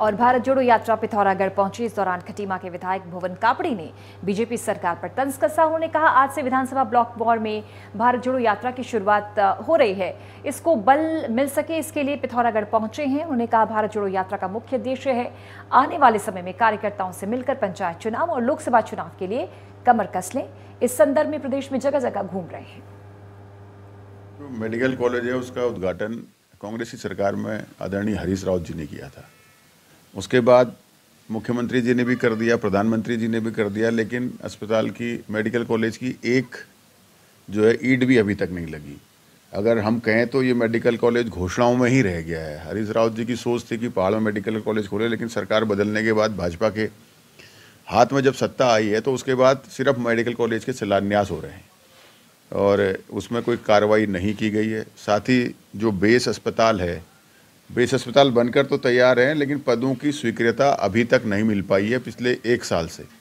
और भारत जोड़ो यात्रा पिथौरागढ़ पहुंची इस दौरान खटीमा के विधायक भुवन कापड़ी ने बीजेपी सरकार पर तंज कसा उन्होंने कहा आज से विधानसभा ब्लॉक वॉर में भारत जोड़ो यात्रा की शुरुआत हो रही है इसको बल मिल सके इसके लिए पिथौरागढ़ पहुंचे हैं उन्होंने कहा भारत जोड़ो यात्रा का मुख्य उद्देश्य है आने वाले समय में कार्यकर्ताओं से मिलकर पंचायत चुनाव और लोकसभा चुनाव के लिए कमर कस लें इस संदर्भ में प्रदेश में जगह जगह घूम रहे हैं मेडिकल कॉलेज है उसका उद्घाटन कांग्रेसी सरकार में आदरणीय हरीश रावत जी ने किया था उसके बाद मुख्यमंत्री जी ने भी कर दिया प्रधानमंत्री जी ने भी कर दिया लेकिन अस्पताल की मेडिकल कॉलेज की एक जो है ईड भी अभी तक नहीं लगी अगर हम कहें तो ये मेडिकल कॉलेज घोषणाओं में ही रह गया है हरीश रावत जी की सोच थी कि पहाड़ में मेडिकल कॉलेज खोले लेकिन सरकार बदलने के बाद भाजपा के हाथ में जब सत्ता आई है तो उसके बाद सिर्फ मेडिकल कॉलेज के शिलान्यास हो रहे हैं और उसमें कोई कार्रवाई नहीं की गई है साथ ही जो बेस अस्पताल है बेस अस्पताल बनकर तो तैयार हैं लेकिन पदों की स्वीकृता अभी तक नहीं मिल पाई है पिछले एक साल से